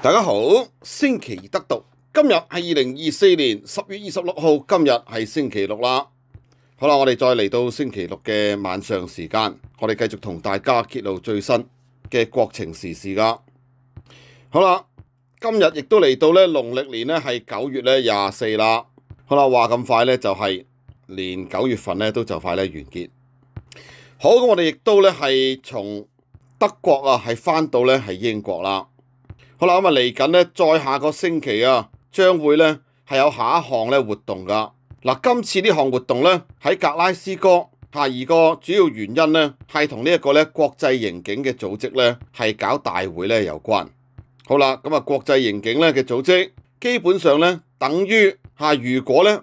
大家好，星期得到。今日系二零二四年十月二十六号，今日系星期六啦。好啦，我哋再嚟到星期六嘅晚上时间，我哋继续同大家揭露最新嘅国情时事啦。好啦，今日亦都嚟到咧，农历年咧系九月咧廿四啦。好啦，话咁快咧就系连九月份咧都就快咧完结。好咁，我哋亦都咧系从德国啊系翻到咧系英国啦。好啦，咁啊嚟緊咧，再下個星期啊，將會咧係有下一項咧活動㗎。嗱，今次呢項活動咧喺格拉斯哥，下二個主要原因咧係同呢一個咧國際刑警嘅組織咧係搞大會咧有關。好啦，咁啊國際刑警咧嘅組織基本上咧等於嚇，如果咧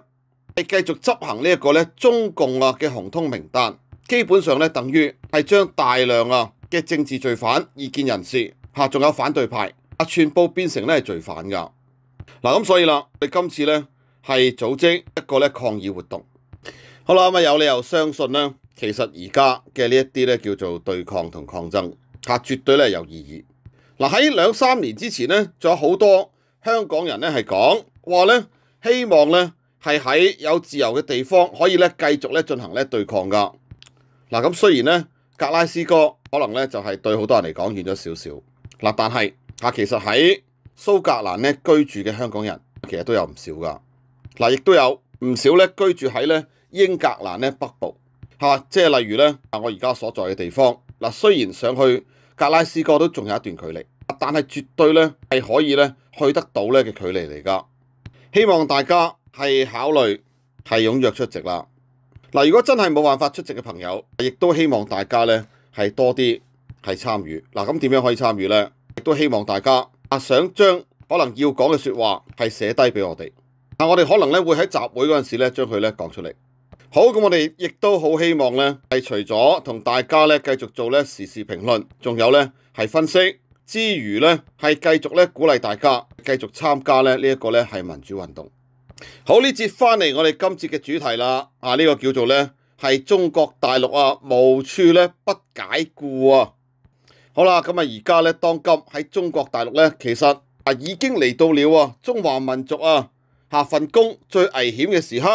係繼續執行呢一個咧中共啊嘅紅通名單，基本上咧等於係將大量啊嘅政治罪犯、意見人士仲有反對派。啊，串報变成咧係罪犯㗎嗱，咁所以啦，你今次咧係組織一個咧抗議活動，好啦，咁啊有理由相信咧，其實而家嘅呢一啲咧叫做對抗同抗爭，吓絕對咧有意義。嗱喺兩三年之前咧，仲有好多香港人咧係講話咧，希望咧係喺有自由嘅地方可以咧繼續咧進行咧對抗㗎嗱。咁雖然咧格拉斯哥可能咧就係對好多人嚟講远咗少少嗱，但系。啊，其實喺蘇格蘭咧居住嘅香港人其實都有唔少㗎。嗱，亦都有唔少咧居住喺咧英格蘭咧北部，係即係例如咧，我而家所在嘅地方嗱，雖然上去格拉斯哥都仲有一段距離，但係絕對咧係可以咧去得到咧嘅距離嚟㗎。希望大家係考慮係用約出席啦。嗱，如果真係冇辦法出席嘅朋友，亦都希望大家咧係多啲係參與。嗱，咁點樣可以參與咧？都希望大家啊，想將可能要講嘅说話係寫低俾我哋，但我哋可能咧會喺集會嗰陣時咧將佢咧講出嚟。好，咁我哋亦都好希望咧係除咗同大家咧繼續做咧時事評論，仲有咧係分析之餘咧係繼續咧鼓勵大家繼續參加咧呢一個咧系民主運動。好，呢節翻嚟我哋今節嘅主題啦，啊呢個叫做咧係中國大陸啊無處咧不解雇啊！好啦，咁啊，而家咧，當今喺中國大陸咧，其實啊已經嚟到了中華民族啊，下份工最危險嘅時刻。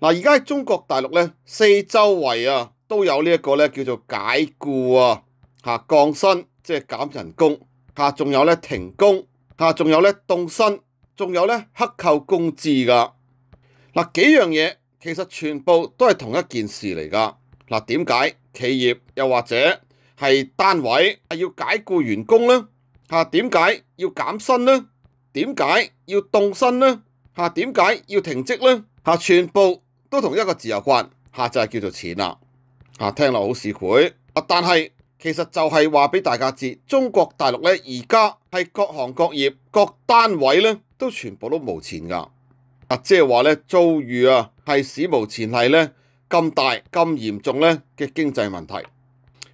嗱，而家喺中國大陸咧，四周圍啊都有呢一個咧叫做解雇啊，嚇降薪，即係減人工，嚇仲有咧停工，嚇仲有咧冻薪，仲有咧克扣工資㗎。嗱，幾樣嘢其實全部都係同一件事嚟㗎。嗱，點解企業又或者？係單位啊，要解雇員工咧嚇，點解要減薪咧？點解要動薪咧？嚇，點解要停職咧？嚇，全部都同一個字有關嚇，就係叫做錢啦嚇，聽落好市侩啊，但係其實就係話俾大家知，中國大陸咧而家係各行各業各單位咧都全部都冇錢㗎啊，即係話咧遭遇啊係史無前例咧咁大咁嚴重咧嘅經濟問題。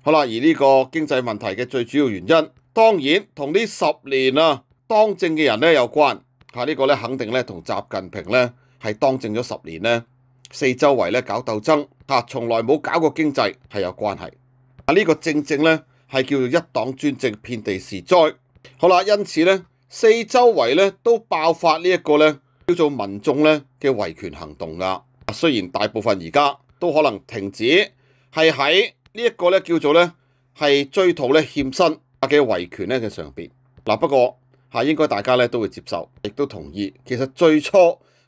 好啦，而呢個經濟問題嘅最主要原因，當然同呢十年啊當政嘅人咧有關。嚇，呢個咧肯定咧同習近平咧係當政咗十年咧，四周圍咧搞鬥爭，嚇，從來冇搞過經濟係有關係。啊，呢個正正咧係叫做一黨專政，遍地是災。好啦，因此咧，四周圍咧都爆發呢一個咧叫做民眾咧嘅維權行動㗎。雖然大部分而家都可能停止，係喺。呢一個咧叫做咧係追讨咧欠薪啊嘅維權咧嘅上边。嗱，不過吓應該大家咧都會接受，亦都同意。其實最初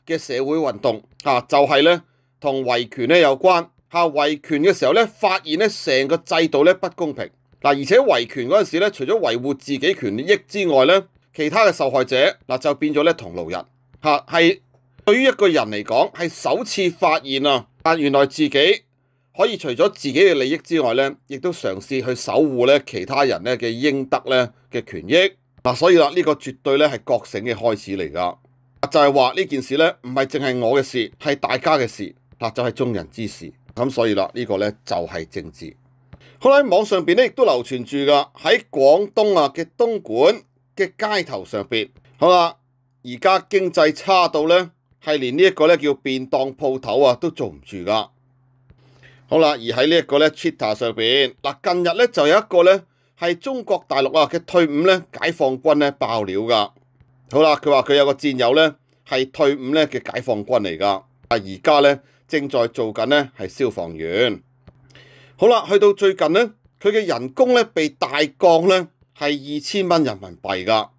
嘅社會運動吓就係咧同維權咧有關吓維權嘅時候咧，發現咧成個制度咧不公平嗱，而且維權嗰陣時咧，除咗維護自己權益之外咧，其他嘅受害者嗱就變咗咧同路人吓系。對於一個人嚟講係首次發現啊，原來自己。可以除咗自己嘅利益之外咧，亦都嘗試去守護咧其他人咧嘅應得咧嘅權益。嗱，所以啦，呢個絕對咧係覺醒嘅開始嚟㗎。就係話呢件事咧唔係淨係我嘅事，係大家嘅事。嗱，就係眾人之事。咁所以啦，呢個咧就係政治。好啦，網上邊咧亦都流傳住㗎，喺廣東啊嘅東莞嘅街頭上邊，好啦，而家經濟差到咧係連呢一個咧叫便當鋪頭啊都做唔住㗎。好啦，而喺呢一個咧 Twitter 上边，嗱近日咧就有一個咧係中國大陸啊嘅退伍咧解放軍咧爆料㗎。好啦，佢話佢有個戰友咧係退伍咧嘅解放軍嚟㗎，啊而家咧正在做緊咧係消防員。好啦，去到最近咧，佢嘅人工咧被大降咧係二千蚊人民幣㗎。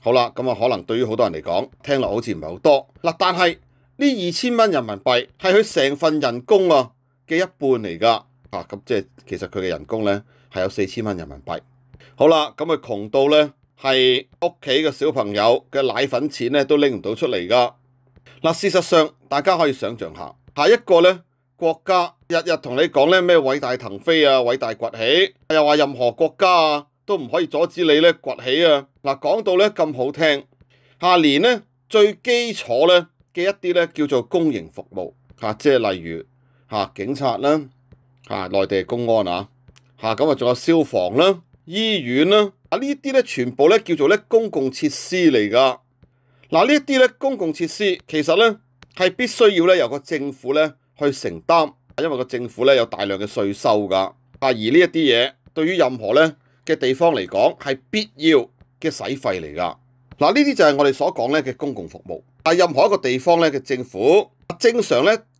好啦，咁啊可能對於好多人嚟講，聽落好似唔係好多嗱，但係呢二千蚊人民幣係佢成份人工啊。嘅一半嚟㗎嚇，咁即係其實佢嘅人工咧係有四千蚊人民幣。好啦，咁佢窮到咧係屋企嘅小朋友嘅奶粉錢咧都拎唔到出嚟㗎。嗱，事實上大家可以想像下，下一個咧國家日日同你講咧咩偉大騰飛啊，偉大崛起，又話任何國家啊都唔可以阻止你咧崛起啊。嗱，講到咧咁好聽，下年咧最基礎咧嘅一啲咧叫做公營服務嚇，即係例如。嚇警察啦，嚇內地公安啊，嚇咁啊仲有消防啦、醫院啦，啊呢啲咧全部咧叫做咧公共設施嚟㗎。嗱呢啲咧公共設施其實咧係必須要咧由個政府咧去承擔，因為個政府咧有大量嘅稅收㗎。啊而呢一啲嘢對於任何咧嘅地方嚟講係必要嘅使費嚟㗎。嗱呢啲就係我哋所講咧嘅公共服務。啊任何一個地方咧嘅政府正常咧。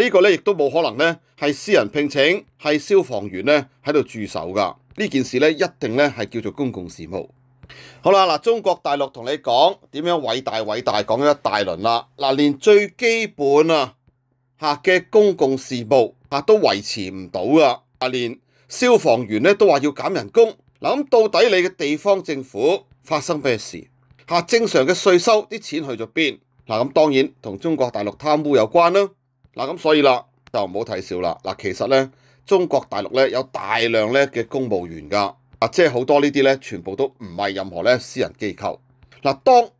呢個咧，亦都冇可能咧，係私人聘請係消防員咧喺度駐守噶。呢件事咧一定咧係叫做公共事務。好啦，嗱，中國大陸同你講點樣偉大偉大，講咗一大輪啦。嗱，連最基本啊吓嘅公共事務啊都維持唔到啊，連消防員咧都話要減人工。嗱，咁到底你嘅地方政府發生咩事吓，正常嘅税收啲錢去咗邊嗱？咁當然同中國大陸貪污有關啦。嗱，咁所以啦，就唔好睇少啦。嗱，其實咧，中國大陸咧有大量咧嘅公務員㗎，啊，即係好多呢啲咧，全部都唔係任何咧私人機構。嗱，當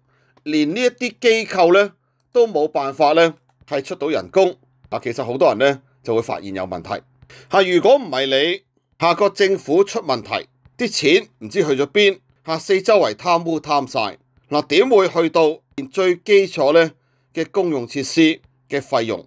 連呢一啲機構咧都冇辦法咧係出到人工，啊，其實好多人咧就會發現有問題。嚇，如果唔係你下個政府出問題，啲錢唔知去咗邊，嚇四周圍貪污貪晒。嗱點會去到連最基礎咧嘅公用設施嘅費用？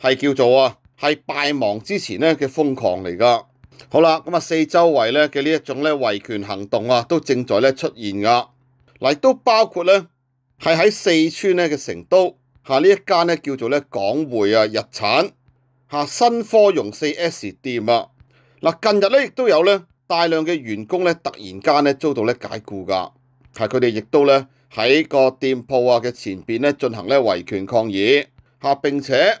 係叫做啊，係敗亡之前咧嘅瘋狂嚟㗎。好啦，咁啊，四周圍咧嘅呢一種咧維權行動啊，都正在咧出現㗎。嗱，都包括咧係喺四川咧嘅成都下呢一間咧叫做咧港匯啊日產下新科融四 S 店啊。嗱，近日咧亦都有咧大量嘅員工咧突然間咧遭到咧解雇㗎，係佢哋亦都咧喺個店鋪啊嘅前邊咧進行咧維權抗議吓，并且。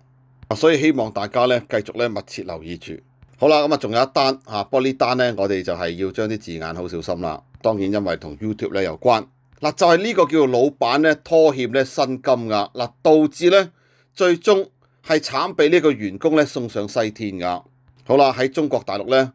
所以希望大家咧繼續咧密切留意住。好啦，咁啊，仲有一單嚇，不过呢单咧，我哋就係要將啲字眼好小心啦。當然，因為同 YouTube 咧有關嗱，就係呢個叫做老闆咧拖欠咧薪金噶嗱，導致咧最終係慘俾呢個員工咧送上西天噶。好啦，喺中國大陸咧，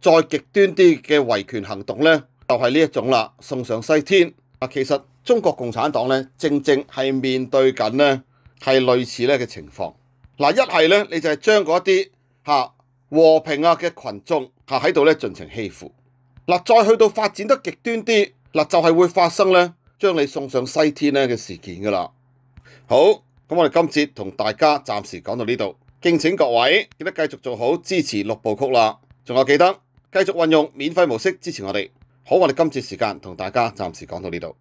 再極端啲嘅维權行動咧，就係呢一種啦，送上西天。啊，其實中國共產黨咧，正正係面對緊咧係類似咧嘅情況。嗱一係咧，你就係將嗰一啲嚇和平啊嘅群眾嚇喺度咧盡情欺負。嗱，再去到發展得極端啲，嗱就係會發生咧將你送上西天咧嘅事件㗎啦。好，咁我哋今次同大家暫時講到呢度，敬請各位記得繼續做好支持六部曲啦。仲有記得繼續運用免費模式支持我哋。好，我哋今次時間同大家暫時講到呢度。